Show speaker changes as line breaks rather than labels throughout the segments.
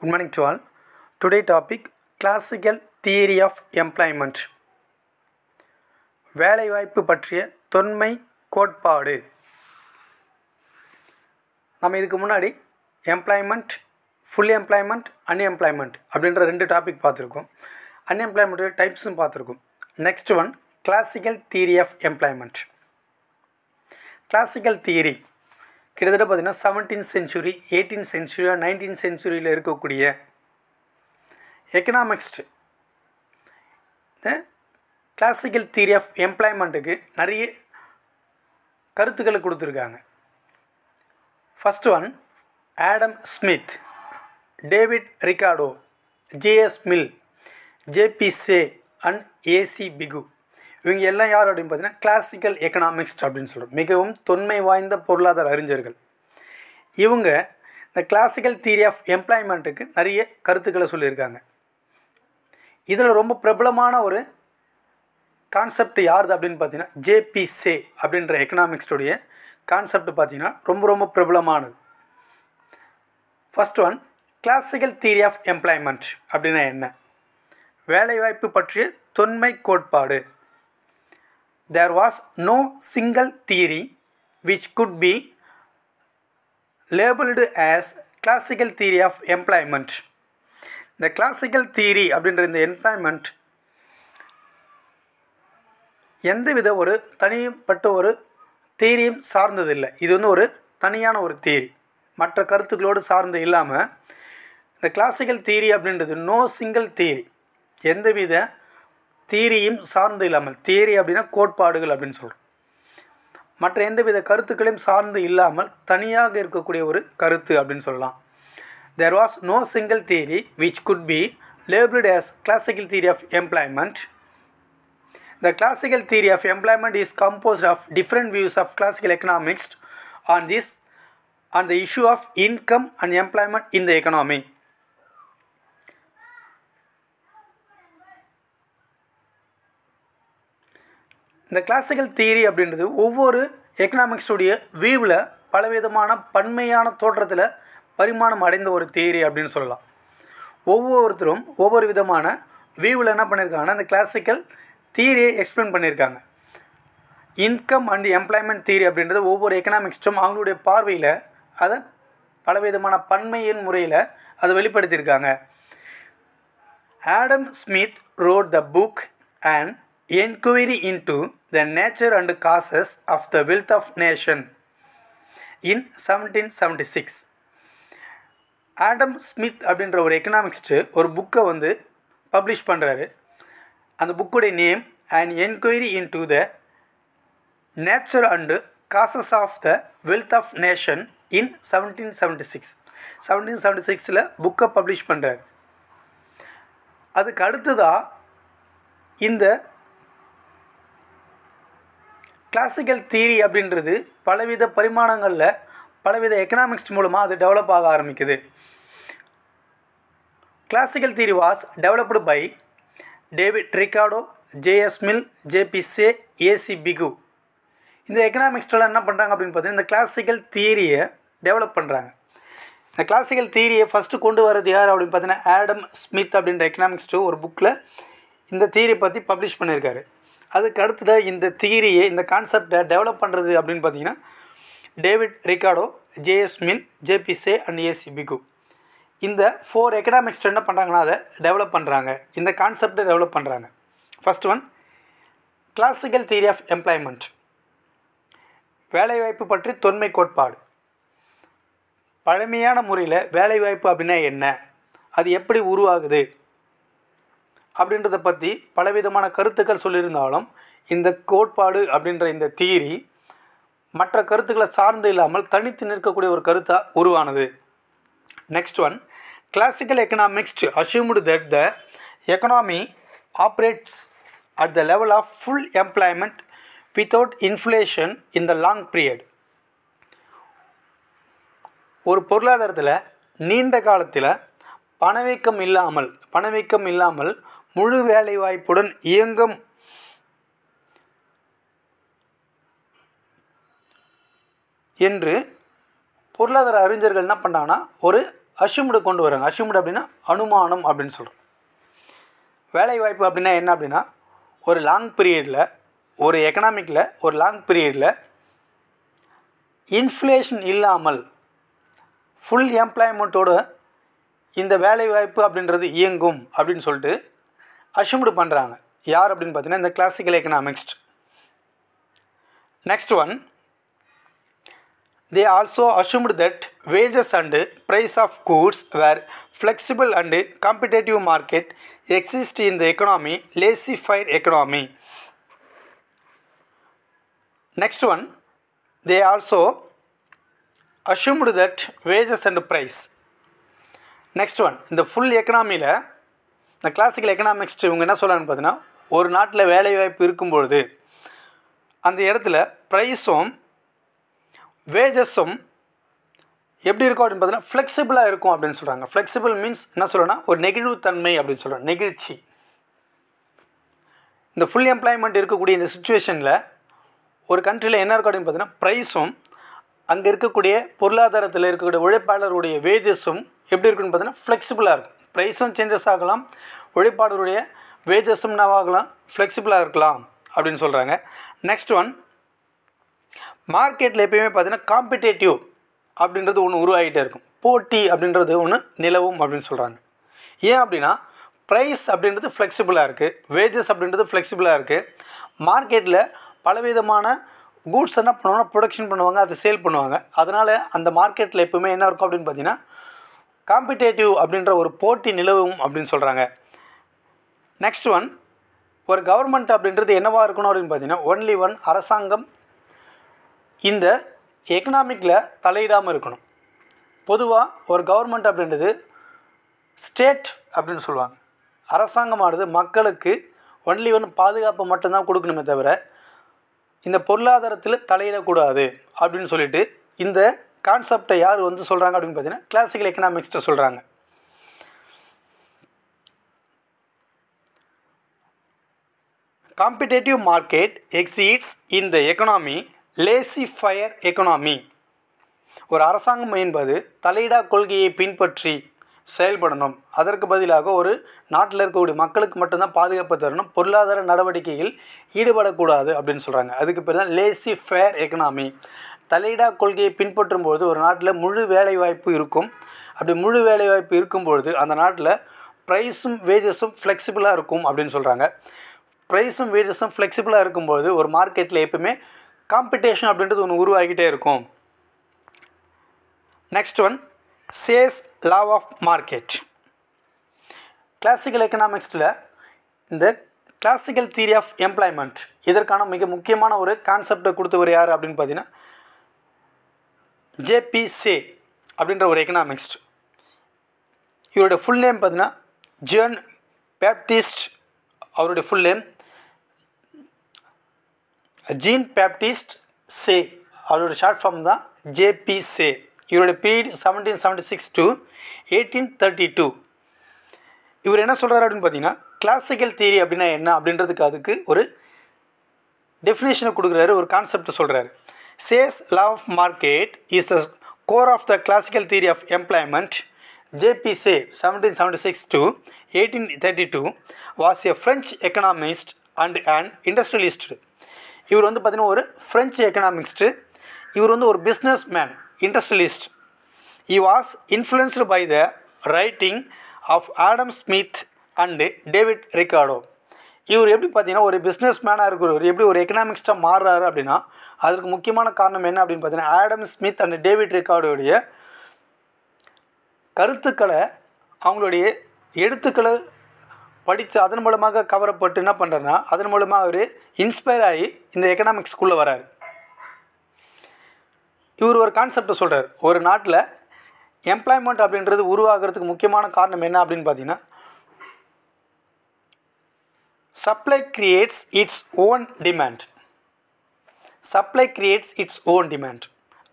Good morning to all. Today topic Classical Theory of Employment. வேலைவாய்ப்பு பற்றிய தொன்மை கோட்பாடு நம்ம இதுக்கு முன்னாடி எம்ப்ளாய்மெண்ட் ஃபுல் எம்ப்ளாய்மெண்ட் அன்எம்ப்ளாய்மெண்ட் அப்படின்ற ரெண்டு டாபிக் பார்த்துருக்கோம் அன்எம்ப்ளாய்மெண்ட்டோட டைப்ஸும் பார்த்துருக்கோம் next one classical theory of employment classical theory கிட்டத்தட்ட பார்த்திங்கன்னா seventeen century eighteen century nineteen சென்ச்சுரியில் இருக்கக்கூடிய எக்கனாமிக்ஸ்ட் இந்த கிளாசிக்கல் தியரி ஆஃப் எம்ப்ளாய்மெண்ட்டுக்கு நிறைய கருத்துக்களை கொடுத்துருக்காங்க first one Adam Smith David Ricardo J S Mill J B Say and A C Pigou இவங்க எல்லாம் யார் அப்படின்னு பார்த்தீங்கன்னா கிளாசிக்கல் எக்கனாமிக்ஸ் அப்படின்னு சொல்கிறோம் மிகவும் தொன்மை வாய்ந்த பொருளாதார அறிஞர்கள் இவங்க இந்த கிளாசிக்கல் தியரி ஆஃப் எம்ப்ளாய்மெண்ட்டுக்கு நிறைய கருத்துக்களை சொல்லியிருக்காங்க இதில் ரொம்ப பிரபலமான ஒரு கான்செப்ட் யாருது அப்படின்னு பார்த்தீங்கன்னா ஜேபிசே அப்படின்ற எக்கனாமிக்ஸ்டுடைய கான்செப்ட் பார்த்தீங்கன்னா ரொம்ப ரொம்ப பிரபலமானது first one classical theory of employment அப்படின்னா என்ன வேலைவாய்ப்பு பற்றிய தொன்மை கோட்பாடு there was no single theory which could be labeled as classical theory of employment. The classical theory அப்படின்ற இந்த எந்த எந்தவித ஒரு தனிப்பட்ட ஒரு தேரியும் சார்ந்ததில்லை இது வந்து ஒரு தனியான ஒரு தீரி மற்ற கருத்துக்களோடு சார்ந்து இல்லாமல் இந்த கிளாசிக்கல் தீரி அப்படின்றது நோ சிங்கிள் தீரி எந்தவித தீரியும் சார்ந்து இல்லாமல் தீரி அப்படின்னா கோட்பாடுகள் அப்படின்னு சொல்கிறோம் மற்ற எந்தவித கருத்துக்களையும் சார்ந்து இல்லாமல் தனியாக இருக்கக்கூடிய ஒரு கருத்து அப்படின்னு சொல்லலாம் there was no single theory which could be labelled as classical theory of employment the classical theory of employment is composed of different views of classical economics on this on the issue of income and employment in the economy இந்த classical தியரி அப்படின்றது ஒவ்வொரு எக்கனாமிக்ஸுடைய வீவில் பலவிதமான பன்மையான தோற்றத்தில் பரிமாணம் அடைந்த ஒரு theory அப்படின்னு சொல்லலாம் ஒவ்வொருத்தரும் ஒவ்வொரு விதமான வியூவில் என்ன பண்ணியிருக்காங்கன்னா இந்த கிளாசிக்கல் தியரியை எக்ஸ்பிளைன் பண்ணியிருக்காங்க இன்கம் அண்ட் எம்ப்ளாய்மெண்ட் தியரி அப்படின்றது ஒவ்வொரு எக்கனாமிக்ஸ்டும் அவங்களுடைய பார்வையில் அதை பலவிதமான பன்மையின் முறையில் அதை வெளிப்படுத்தியிருக்காங்க Adam Smith wrote the book and inquiry the nature and causes of the wealth of nation in seventeen In six Adam Smith அப்படின்ற ஒரு எக்கனாமிக்ஸ்ட்டு ஒரு புக்கை வந்து பப்ளிஷ் பண்ணுறாரு அந்த புக்குடைய name and inquiry into the natural and causes of the wealth of nation in seventeen seventy six seventeen seventy சிக்ஸில் புக்கை பப்ளிஷ் பண்ணுறாரு அதுக்கு அடுத்ததாக இந்த கிளாசிக்கல் தீரி அப்படின்றது பலவித பரிமாணங்களில் பலவித எக்கனாமிக்ஸ் மூலமாக அது டெவலப் ஆக ஆரம்பிக்குது classical theory was developed by David Ricardo J S Mill J B Say A C Pigou இந்த எக்கனாமிக்ஸ்டெல்லாம் என்ன பண்ணுறாங்க அப்படின்னு பார்த்தீங்கன்னா இந்த கிளாசிக்கல் தியரியை டெவலப் பண்ணுறாங்க இந்த கிளாசிக்கல் தியரியை ஃபஸ்ட்டு கொண்டு வரது யார் அப்படின்னு பார்த்தீங்கன்னா ஆடம் ஸ்மித் அப்படின்ற எக்கனாமிக்ஸ்ட்டு ஒரு புக்கில் இந்த தியரி பற்றி பப்ளிஷ் பண்ணியிருக்காரு அதுக்கு அடுத்தது இந்த தியரியை இந்த கான்செப்டை டெவலப் பண்ணுறது அப்படின்னு பார்த்தீங்கன்னா David Ricardo J S Mill J B Say and A C Pigou இந்த ஃபோர் எக்கனாமிக்ஸ் என்ன பண்ணுறாங்கன்னா அதை டெவலப் பண்ணுறாங்க இந்த கான்செப்டை டெவலப் பண்ணுறாங்க first one classical theory of employment வேலைவாய்ப்பு பற்றி தொன்மை கோட்பாடு பழமையான முறையில் வேலைவாய்ப்பு அப்படின்னா என்ன அது எப்படி உருவாகுது அப்படின்றத பற்றி பலவிதமான கருத்துக்கள் சொல்லியிருந்தாலும் இந்த கோட்பாடு அப்படின்ற இந்த தீரி மற்ற கருத்துக்களை சார்ந்து இல்லாமல் தனித்து நிற்கக்கூடிய ஒரு கருத்தாக உருவானது next one classical economics assumed that the economy operates at the level of full employment without inflation in the long period ஒரு பொருளாதாரத்தில் நீண்ட காலத்தில் பணவீக்கம் இல்லாமல் பணவீக்கம் இல்லாமல் முழு வேலைவாய்ப்புடன் இயங்கும் என்று பொருளாதார அறிஞர்கள் என்ன பண்ணாங்கன்னா ஒரு அசுமுடு கொண்டு வராங்க அசுமுடு அப்படின்னா அனுமானம் அப்படின்னு சொல்கிறோம் வேலைவாய்ப்பு அப்படின்னா என்ன அப்படின்னா ஒரு லாங் பீரியடில் ஒரு எக்கனாமிக்கில் ஒரு லாங் பீரியடில் இன்ஃப்ளேஷன் இல்லாமல் ஃபுல் எம்ப்ளாய்மெண்ட்டோட இந்த வேலைவாய்ப்பு அப்படின்றது இயங்கும் அப்படின்னு சொல்லிட்டு அஷ்யூம்டு பண்ணுறாங்க யார் அப்படின்னு பார்த்தீங்கன்னா இந்த classical economist next one they also assumed that wages and price of goods were flexible and competitive market exist in the economy laissez faire economy next one they also assumed that wages and price next one இந்த full எக்கனாமியில் இந்த classical economics இவங்க என்ன சொல்கிறான்னு பார்த்தீங்கன்னா ஒரு நாட்டில் வேலைவாய்ப்பு இருக்கும்பொழுது அந்த இடத்துல ப்ரைஸும் வேஜஸும் எப்படி இருக்கும் அப்படின்னு பார்த்தீங்கன்னா ஃப்ளெக்சிபிளாக இருக்கும் அப்படின்னு சொல்கிறாங்க ஃப்ளெக்சிபிள் மீன்ஸ் என்ன சொல்கிறேன்னா ஒரு நெகிழ்வு தன்மை அப்படின்னு சொல்கிறேன் நெகிழ்ச்சி இந்த ஃபுல் எம்ப்ளாய்மெண்ட் இருக்கக்கூடிய இந்த சுச்சுவேஷனில் ஒரு கண்ட்ரியில் என்ன இருக்கும் அப்படின்னு பார்த்தீங்கன்னா ப்ரைஸும் அங்கே இருக்கக்கூடிய பொருளாதாரத்தில் இருக்கக்கூடிய உழைப்பாளருடைய வேஜஸும் எப்படி இருக்குன்னு பார்த்தீங்கன்னா ஃப்ளெக்சிபிளாக இருக்கும் ப்ரைஸும் சேஞ்சஸ் ஆகலாம் உழைப்பாளருடைய வேஜஸும் நவாகலாம் ஃப்ளெக்சிபிளாக இருக்கலாம் அப்படின்னு சொல்கிறாங்க நெக்ஸ்ட் ஒன் மார்க்கெட்டில் எப்பயுமே பார்த்தீங்கன்னா காம்படேட்டிவ் அப்படின்றது ஒன்று உருவாகிட்டே இருக்கும் போட்டி அப்படின்றது ஒன்று நிலவும் அப்படின்னு சொல்கிறாங்க ஏன் அப்படின்னா ப்ரைஸ் அப்படின்றது ஃப்ளெக்சிபிளாக இருக்குது வேஜஸ் அப்படின்றது ஃப்ளெக்சிபிளாக இருக்குது மார்க்கெட்டில் பலவிதமான கூட்ஸ் என்ன பண்ணுவாங்கன்னா ப்ரொடக்ஷன் பண்ணுவாங்க அதை சேல் பண்ணுவாங்க அதனால் அந்த மார்க்கெட்டில் எப்பவுமே என்ன இருக்கும் அப்படின்னு பார்த்தீங்கன்னா காம்பிடேட்டிவ் அப்படின்ற ஒரு போட்டி நிலவும் அப்படின்னு சொல்கிறாங்க நெக்ஸ்ட் ஒன் ஒரு கவர்மெண்ட் அப்படின்றது என்னவாக இருக்கணும் அப்படின்னு பார்த்தீங்கன்னா ஒன்லி ஒன் அரசாங்கம் இந்த எக்கனாமிக்கில் தலையிடாமல் இருக்கணும் பொதுவாக ஒரு கவர்மெண்ட் அப்படின்றது ஸ்டேட் அப்படின்னு சொல்லுவாங்க அரசாங்கமானது மக்களுக்கு ஒன்லி ஒன் பாதுகாப்பு மட்டும்தான் கொடுக்கணுமே தவிர இந்த பொருளாதாரத்தில் தலையிடக்கூடாது அப்படின்னு சொல்லிட்டு இந்த கான்செப்டை யார் வந்து சொல்கிறாங்க அப்படின்னு பார்த்தீங்கன்னா கிளாசிக்கல் எக்கனாமிக்ஸ்ட்டு சொல்கிறாங்க competitive market exists in the economy laissez faire economy ஒரு அரசாங்கம் என்பது தலையிடா கொள்கையை பின்பற்றி செயல்படணும் அதற்கு பதிலாக ஒரு நாட்டில் இருக்கக்கூடிய மக்களுக்கு மட்டும்தான் பாதுகாப்பு தரணும் பொருளாதார நடவடிக்கையில் ஈடுபடக்கூடாது அப்படின்னு சொல்கிறாங்க அதுக்கு பேர் தான் லேசி ஃபேர் எக்கனாமி தலையிடா கொள்கையை பின்பற்றும் பொழுது ஒரு நாட்டில் முழு வேலைவாய்ப்பு இருக்கும் அப்படி முழு வேலைவாய்ப்பு இருக்கும்பொழுது அந்த நாட்டில் ப்ரைஸும் வேஜஸும் ஃப்ளெக்சிபிளாக இருக்கும் அப்படின்னு சொல்கிறாங்க ப்ரைஸும் வேஜஸும் ஃப்ளெக்சிபிளாக இருக்கும்போது ஒரு மார்க்கெட்டில் எப்பவுமே காம்படிஷன் அப்படின்றது ஒன்று உருவாகிட்டே இருக்கும் next one Say's law of market classical எக்கனாமிக்ஸில் இந்த கிளாசிக்கல் தியரி ஆஃப் எம்ப்ளாய்மெண்ட் இதற்கான மிக முக்கியமான ஒரு கான்செப்டை கொடுத்தவர் யார் அப்படின்னு பார்த்தீங்கன்னா ஜேபி சே அப்படின்ற ஒரு எக்கனாமிக்ஸ்ட் இவருடைய ஃபுல் நேம் பார்த்தீங்கன்னா ஜேர்ன் பேப்டிஸ்ட் அவருடைய full name Jean Baptiste Say அவருடைய ஷார்ட் ஃபார்ம் தான் ஜேபி சே இவருடைய period seventeen seventy six to eighteen thirty two இவர் என்ன சொல்கிறார் அப்படின்னு பார்த்தீங்கன்னா கிளாசிக்கல் தியரி அப்படின்னா என்ன அப்படின்றதுக்கு அதுக்கு ஒரு டெஃபினேஷனை கொடுக்குறாரு ஒரு கான்செப்ட் சொல்கிறாரு says law of market is the core of the classical theory of employment. J.P. Say 1776 to 1832 was a French economist and an industrialist. இவர் வந்து பார்த்தீங்கன்னா ஒரு ஃப்ரெஞ்சு எக்கனாமிக்ஸ்ட்டு இவர் வந்து ஒரு business man industrialist he was influenced by the writing of Adam Smith and David Ricardo இவர் எப்படி பார்த்தீங்கன்னா ஒரு பிஸ்னஸ் மேனாக இருக்கிறவர் எப்படி ஒரு எக்கனாமிக்ஸ்ட்டாக மாறுறாரு அப்படின்னா அதற்கு முக்கியமான காரணம் என்ன அப்படின்னு பார்த்தீங்கன்னா ஆடம் ஸ்மித் அண்ட் டேவிட் ரிகார்டோடைய கருத்துக்களை அவங்களுடைய எழுத்துக்களை படித்து அதன் மூலமாக கவரப்பட்டு என்ன பண்ணுறேன்னா அதன் மூலமாக அவர் இன்ஸ்பயர் ஆகி இந்த எக்கனாமிக்ஸ்குள்ளே வரார் இவர் ஒரு கான்செப்டை சொல்கிறார் ஒரு நாட்டில் எம்ப்ளாய்மெண்ட் அப்படின்றது உருவாகிறதுக்கு முக்கியமான காரணம் என்ன அப்படின்னு பார்த்தீங்கன்னா supply creates its own demand supply creates its own demand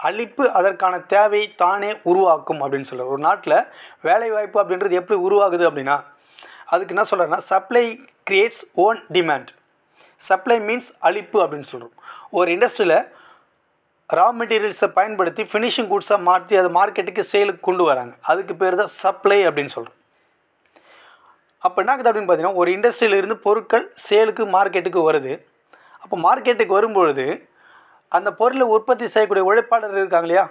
அழிப்பு அதற்கான தேவையை தானே உருவாக்கும் அப்படின்னு சொல்கிறார் ஒரு நாட்டில் வேலைவாய்ப்பு அப்படின்றது எப்படி உருவாகுது அப்படின்னா அதுக்கு என்ன சொல்கிறேன்னா supply creates own demand supply means அழிப்பு அப்படின்னு சொல்கிறோம் ஒரு இண்டஸ்ட்ரியில் ரா மெட்டீரியல்ஸை பயன்படுத்தி ஃபினிஷிங் குட்ஸாக மாற்றி அதை மார்க்கெட்டுக்கு சேலுக்கு கொண்டு வராங்க அதுக்கு பேர் தான் சப்ளை அப்படின்னு சொல்கிறோம் அப்போ என்ன ஆகுது அப்படின்னு பார்த்தீங்கன்னா ஒரு இண்டஸ்ட்ரியிலிருந்து பொருட்கள் சேலுக்கு மார்க்கெட்டுக்கு வருது அப்போ மார்க்கெட்டுக்கு வரும்பொழுது அந்த பொருளை உற்பத்தி செய்யக்கூடிய உழைப்பாளர்கள் இருக்காங்க இல்லையா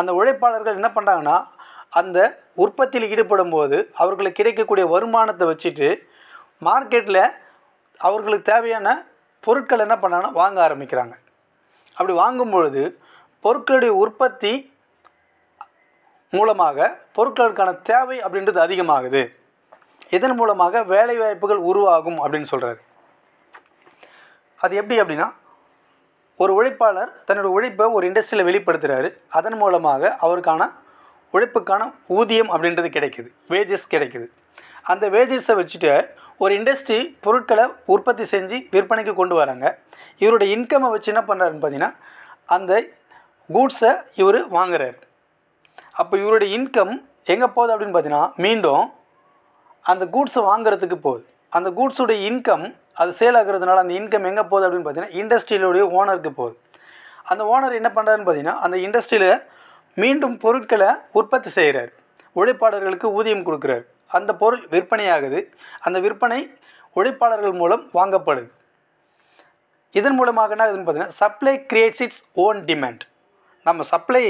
அந்த உழைப்பாளர்கள் என்ன பண்ணுறாங்கன்னா அந்த உற்பத்தியில் ஈடுபடும் போது அவர்களுக்கு கிடைக்கக்கூடிய வருமானத்தை வச்சுட்டு மார்க்கெட்டில் அவர்களுக்கு தேவையான பொருட்கள் என்ன பண்ணாங்கன்னா வாங்க ஆரம்பிக்கிறாங்க அப்படி வாங்கும் பொழுது பொருட்களுடைய உற்பத்தி மூலமாக பொருட்களுக்கான தேவை அப்படின்றது அதிகமாகுது இதன் மூலமாக வேலைவாய்ப்புகள் உருவாகும் அப்படின்னு சொல்கிறாரு அது எப்படி அப்படின்னா ஒரு உழைப்பாளர் தன்னோட உழைப்பை ஒரு இண்டஸ்ட்ரியில் வெளிப்படுத்துகிறாரு அதன் மூலமாக அவருக்கான உழைப்புக்கான ஊதியம் அப்படின்றது கிடைக்குது வேஜஸ் கிடைக்குது அந்த வேஜஸை வச்சுட்டு ஒரு இண்டஸ்ட்ரி பொருட்களை உற்பத்தி செஞ்சு விற்பனைக்கு கொண்டு வராங்க இவருடைய இன்கம்மை வச்சு என்ன பண்ணுறாருன்னு பார்த்தீங்கன்னா அந்த கூட்ஸை இவர் வாங்குறார் அப்போ இவருடைய இன்கம் எங்கே போகுது அப்படின்னு பார்த்தீங்கன்னா மீண்டும் அந்த கூட்ஸை வாங்குறதுக்கு போகுது அந்த கூட்ஸுடைய இன்கம் அது சேல் ஆகுறதுனால அந்த இன்கம் எங்கே போகுது அப்படின்னு பார்த்தீங்கன்னா இண்டஸ்ட்ரியிலுடைய ஓனருக்கு போகுது அந்த ஓனர் என்ன பண்ணுறாருன்னு பார்த்தீங்கன்னா அந்த இண்டஸ்ட்ரியில் மீண்டும் பொருட்களை உற்பத்தி செய்கிறார் உழைப்பாளர்களுக்கு ஊதியம் கொடுக்குறார் அந்த பொருள் விற்பனையாகுது அந்த விற்பனை உழைப்பாளர்கள் மூலம் வாங்கப்படுது இதன் மூலமாக என்ன ஆகுதுன்னு பார்த்தீங்கன்னா supply creates its own demand நம்ம சப்ளை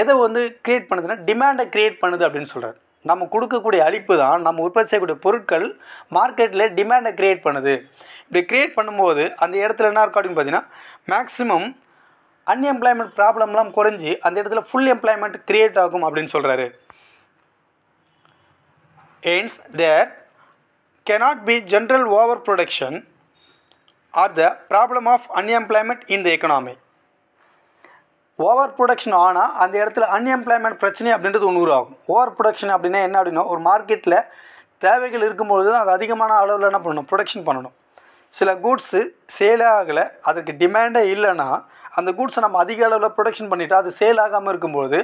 எதை வந்து க்ரியேட் பண்ணுதுன்னா டிமாண்டை க்ரியேட் பண்ணுது அப்படின்னு சொல்கிறார் நம்ம கொடுக்கக்கூடிய அழிப்பு தான் நம்ம உற்பத்தி செய்யக்கூடிய பொருட்கள் மார்க்கெட்டில் டிமாண்டை க்ரியேட் பண்ணுது இப்படி க்ரியேட் பண்ணும்போது அந்த இடத்துல என்ன இருக்கும் அப்படின்னு பார்த்தீங்கன்னா மேக்ஸிமம் அன்எம்ப்ளாய்மெண்ட் ப்ராப்ளம்லாம் குறைஞ்சி அந்த இடத்துல ஃபுல் எம்ப்ளாய்மெண்ட் க்ரியேட் ஆகும் அப்படின்னு சொல்கிறாரு hence there be general over production or the problem of unemployment in the economy over production ஆனால் அந்த இடத்துல அன்எம்ப்ளாய்மெண்ட் பிரச்சனை அப்படின்றது ஒன்று ஆகும் ஓவர் ப்ரொடக்ஷன் அப்படின்னா என்ன அப்படின்னா ஒரு மார்க்கெட்டில் தேவைகள் இருக்கும்பொழுது தான் அது அதிகமான அளவில் என்ன பண்ணணும் ப்ரொடக்ஷன் பண்ணணும் சில கூட்ஸு சேலே ஆகலை அதுக்கு டிமாண்டே இல்லைன்னா அந்த கூட்ஸை நம்ம அதிக அளவில் ப்ரொடக்ஷன் பண்ணிவிட்டு அது சேல் ஆகாமல் இருக்கும்போது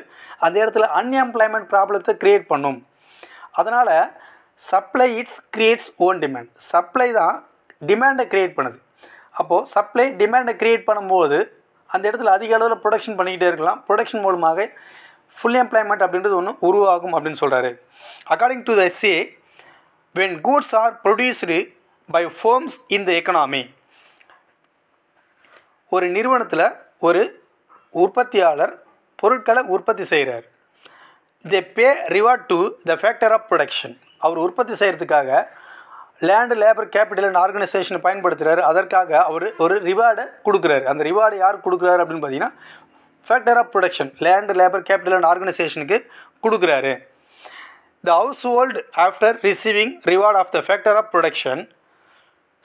அந்த இடத்துல அன்எம்ப்ளாய்மெண்ட் ப்ராப்ளத்தை க்ரியேட் பண்ணும் அதனால் supply its creates own demand supply தான் டிமாண்டை க்ரியேட் பண்ணுது அப்போது சப்ளை டிமாண்டை க்ரியேட் பண்ணும்போது அந்த இடத்துல அதிக அளவில் ப்ரொடக்ஷன் பண்ணிக்கிட்டே இருக்கலாம் ப்ரொடக்ஷன் மூலமாக ஃபுல் எம்ப்ளாய்மெண்ட் அப்படின்றது ஒன்று உருவாகும் அப்படின்னு சொல்கிறாரு according to the essay when goods are produced by firms in the economy ஒரு நிறுவனத்தில் ஒரு உற்பத்தியாளர் பொருட்களை உற்பத்தி செய்கிறார் they pay reward to the factor of production அவர் உற்பத்தி செய்கிறதுக்காக லேண்டு லேபர் கேபிட்டல் ஆர்கனைசேஷனை பயன்படுத்துகிறாரு அதற்காக அவர் ஒரு ரிவார்டை கொடுக்குறாரு அந்த ரிவார்டு யார் கொடுக்குறாரு அப்படின்னு பார்த்தீங்கன்னா factor of production land labour capital and ஆர்கனைசேஷனுக்கு கொடுக்குறாரு the household after receiving reward of the factor of production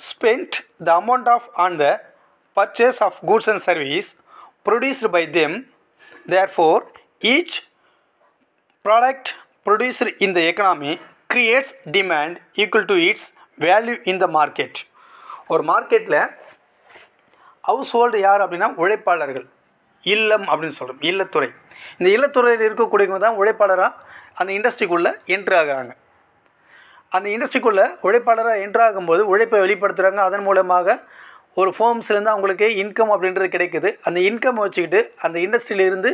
spend the amount of on the purchase of goods and service produced by them therefore each product produced in the economy creates demand equal to its value in the market ஒரு மார்க்கெட்டில் house hold யார் அப்படின்னா உழைப்பாளர்கள் இல்லம் அப்படின்னு சொல்கிறோம் இல்லத்துறை இந்த இல்லத்துறையில் இருக்கக்கூடியவங்க தான் உழைப்பாளராக அந்த இண்டஸ்ட்ரிக்குள்ளே என்ட்ரு ஆகிறாங்க அந்த இண்டஸ்ட்ரிக்குள்ளே உழைப்பாளராக என்ட்ரு ஆகும்போது உழைப்பை வெளிப்படுத்துகிறாங்க அதன் மூலமாக ஒரு ஃபோம்ஸ்லேருந்து அவங்களுக்கு இன்கம் அப்படின்றது கிடைக்குது அந்த இன்கம் வச்சுக்கிட்டு அந்த இண்டஸ்ட்ரியிலேருந்து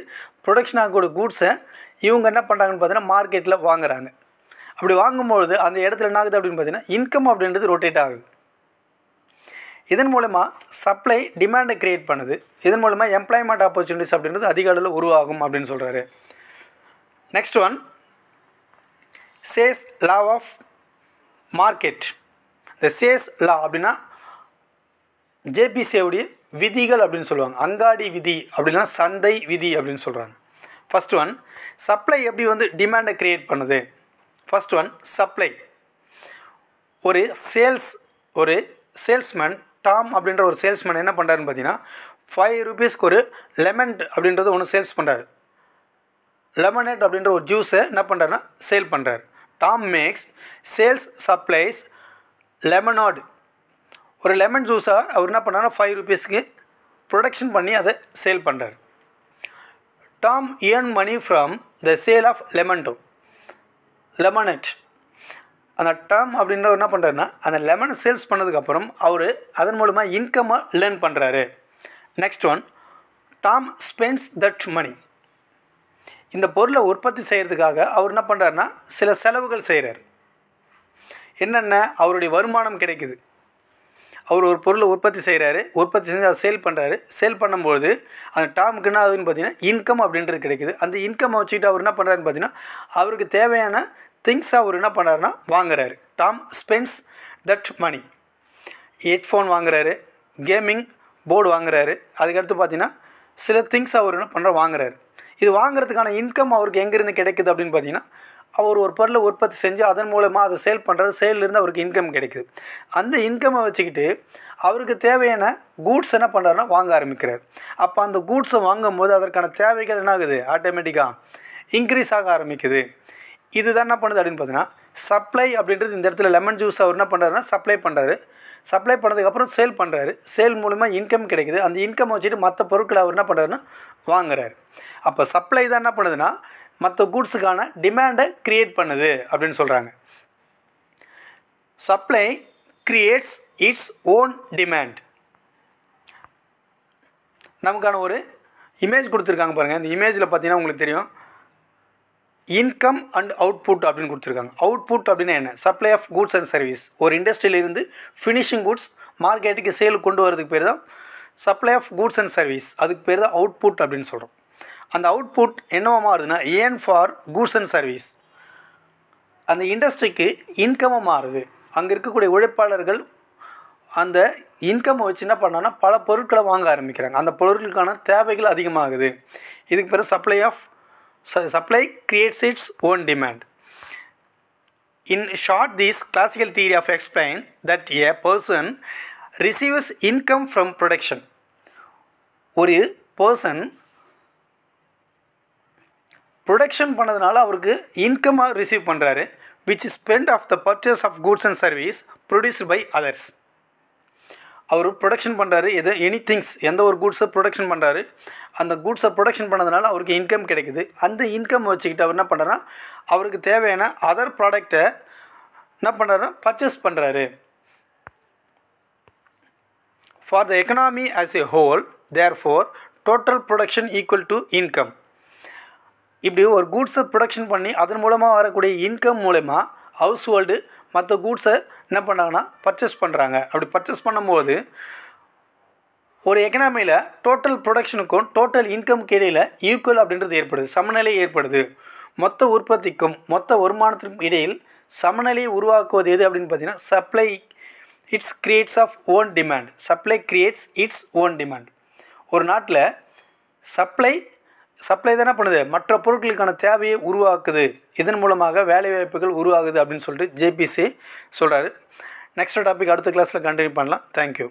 ப்ரொடக்ஷன் ஆகக்கூடிய கூட்ஸை இவங்க என்ன பண்ணுறாங்கன்னு பார்த்தீங்கன்னா மார்க்கெட்டில் வாங்குறாங்க அப்படி வாங்கும்பொழுது அந்த இடத்துல என்ன ஆகுது அப்படின்னு பார்த்தீங்கன்னா இன்கம் அப்படின்றது ரொட்டேட் ஆகுது இதன் மூலமாக சப்ளை டிமாண்டை க்ரியேட் பண்ணுது இதன் மூலமாக எம்ப்ளாய்மெண்ட் ஆப்பர்ச்சுனிட்டிஸ் அப்படின்றது அதிக அளவில் உருவாகும் அப்படின்னு சொல்கிறாரு next one Say's law of market இந்த சேஸ் லா அப்படின்னா ஜேபிசியோடைய விதிகள் அப்படின்னு சொல்லுவாங்க அங்காடி விதி அப்படின்னா சந்தை விதி அப்படின்னு சொல்கிறாங்க ஃபஸ்ட் ஒன் சப்ளை எப்படி வந்து டிமாண்டை க்ரியேட் பண்ணுது ஃபஸ்ட் ஒன் சப்ளை ஒரு சேல்ஸ் ஒரு சேல்ஸ்மேன் டாம் அப்படின்ற ஒரு சேல்ஸ்மேன் என்ன பண்ணுறாருன்னு பார்த்தீங்கன்னா ஃபைவ் ருபீஸ்க்கு ஒரு லெமன் அப்படின்றது ஒன்று சேல்ஸ் பண்ணுறாரு லெமனேட் அப்படின்ற ஒரு ஜூஸை என்ன பண்ணுறாருன்னா சேல் பண்ணுறார் Tom makes sales supplies lemonade ஒரு லெமன் ஜூஸை அவர் என்ன பண்ணார்னா ஃபைவ் ருபீஸ்க்கு ப்ரொடக்ஷன் பண்ணி அதை சேல் பண்ணுறார் Tom earn money from the sale of lemon to lemonade அந்த டேம் அப்படின்றவர் என்ன பண்ணுறாருன்னா அந்த லெமனை சேல்ஸ் பண்ணதுக்கப்புறம் அவர் அதன் மூலமாக இன்கம்மை லேர்ன் பண்ணுறாரு next one Tom spends that money இந்த பொருளை உற்பத்தி செய்கிறதுக்காக அவர் என்ன பண்ணுறாருன்னா சில செலவுகள் செய்கிறார் என்னென்ன அவருடைய வருமானம் கிடைக்குது அவர் ஒரு பொருளை உற்பத்தி செய்கிறாரு உற்பத்தி செஞ்சு அதை சேல் பண்ணுறாரு சேல் பண்ணும்போது அந்த டாமுக்கு என்ன ஆகுதுன்னு பார்த்தீங்கன்னா இன்கம் அப்படின்றது கிடைக்குது அந்த இன்கம்மை வச்சுக்கிட்டு அவர் என்ன பண்ணுறாருன்னு பார்த்தீங்கன்னா அவருக்கு தேவையான திங்ஸ் அவர் என்ன பண்ணுறாருன்னா வாங்குறாரு Tom spends that money headphone வாங்குறாரு கேமிங் போர்டு வாங்குறாரு அதுக்கடுத்து பார்த்தீங்கன்னா சில திங்ஸ் அவர் என்ன பண்ணுற வாங்குறாரு இது வாங்குறதுக்கான இன்கம் அவருக்கு எங்கேருந்து கிடைக்குது அப்படின்னு பார்த்தீங்கன்னா அவர் ஒரு பொருளை உற்பத்தி செஞ்சு அதன் மூலமாக அதை சேல் பண்ணுறது சேல்லேருந்து அவருக்கு இன்கம் கிடைக்குது அந்த இன்கம்மை வச்சுக்கிட்டு அவருக்கு தேவையான கூட்ஸ் என்ன பண்ணுறாருன்னா வாங்க ஆரம்பிக்கிறார் அப்போ அந்த கூட்ஸை வாங்கும்போது அதற்கான தேவைகள் என்ன ஆகுது ஆட்டோமேட்டிக்காக இன்க்ரீஸ் ஆக ஆரம்பிக்குது இதுதான் என்ன பண்ணுது அப்படின்னு பார்த்தீங்கன்னா சப்ளை அப்படின்றது இந்த இடத்துல லெமன் ஜூஸ் அவர் என்ன பண்ணுறாருன்னா சப்ளை பண்ணுறாரு சப்ளை பண்ணதுக்கப்புறம் சேல் பண்ணுறாரு சேல் மூலிமா இன்கம் கிடைக்குது அந்த இன்கம் வச்சுட்டு மற்ற பொருட்களை அவர் என்ன பண்ணுறாருன்னா வாங்குறாரு அப்போ சப்ளை தான் என்ன பண்ணுதுன்னா மற்ற கூட்ஸுக்கான டிமாண்டை க்ரியேட் பண்ணுது அப்படின்னு சொல்கிறாங்க supply creates its own demand நமக்கான ஒரு இமேஜ் கொடுத்துருக்காங்க பாருங்கள் இந்த இமேஜில் பார்த்தீங்கன்னா உங்களுக்கு தெரியும் இன்கம் அண்ட் அவுட்புட் அப்படின்னு கொடுத்துருக்காங்க அவுட்புட் அப்படின்னா என்ன supply of goods and service ஒரு இண்டஸ்ட்ரியிலிருந்து ஃபினிஷிங் கூட்ஸ் மார்க்கெட்டுக்கு சேலுக்கு கொண்டு வரதுக்கு பேர் தான் supply of goods and service அதுக்கு பேர் தான் அவுட்புட் அப்படின்னு சொல்கிறோம் அந்த அவுட்புட் என்னவா மாறுதுன்னா ஏன் ஃபார் கூட்ஸ் அண்ட் சர்வீஸ் அந்த இண்டஸ்ட்ரிக்கு இன்கமாக மாறுது அங்கே இருக்கக்கூடிய உழைப்பாளர்கள் அந்த இன்கம் வச்சு என்ன பண்ணோன்னா பல பொருட்களை வாங்க ஆரம்பிக்கிறாங்க அந்த பொருட்களுக்கான தேவைகள் அதிகமாகுது இதுக்கு பிறகு supply of supply creates its own demand. In short, this classical theory of explain that a person receives income from production. ஒரு பர்சன் ப்ரொடக்ஷன் பண்ணதுனால அவருக்கு இன்கமாக ரிசீவ் பண்ணுறாரு which spend of the purchase of goods and service produced by others அவர் production பண்ணுறாரு எது any things எந்த ஒரு குட்ஸை ப்ரொடக்ஷன் பண்ணுறாரு அந்த குட்ஸை ப்ரொடக்ஷன் பண்ணதுனால அவருக்கு இன்கம் கிடைக்குது அந்த இன்கம் வச்சுக்கிட்டு அவர் என்ன பண்ணுறாருன்னா அவருக்கு தேவையான அதர் ப்ராடக்டை என்ன பண்ணுறாருன்னா பர்ச்சேஸ் பண்ணுறாரு for the economy as a whole therefore total production equal to income இப்படி ஒரு குட்ஸை ப்ரொடக்ஷன் பண்ணி அதன் மூலமாக வரக்கூடிய இன்கம் மூலமாக ஹவுஸ் ஹோல்டு மற்ற குட்ஸை என்ன பண்ணுறாங்கன்னா பர்ச்சேஸ் பண்ணுறாங்க அப்படி பர்ச்சேஸ் பண்ணும்போது ஒரு எக்கனாமியில் டோட்டல் ப்ரொடக்ஷனுக்கும் டோட்டல் இன்கம் இடையில் ஈக்குவல் அப்படின்றது ஏற்படுது சமநிலை ஏற்படுது மொத்த உற்பத்திக்கும் மொத்த வருமானத்திற்கும் இடையில் சமநிலையை உருவாக்குவது எது அப்படின்னு பார்த்தீங்கன்னா supply its creates of own demand supply creates its own demand ஒரு நாட்டில் சப்ளை சப்ளை தானே பண்ணுது மற்ற பொருட்களுக்கான தேவையை உருவாக்குது இதன் மூலமாக வேலைவாய்ப்புகள் உருவாகுது அப்படின்னு சொல்லிட்டு ஜேபிசி சொல்கிறாரு நெக்ஸ்ட் டாபிக் அடுத்த கிளாஸில் கண்டினியூ பண்ணலாம் தேங்க்யூ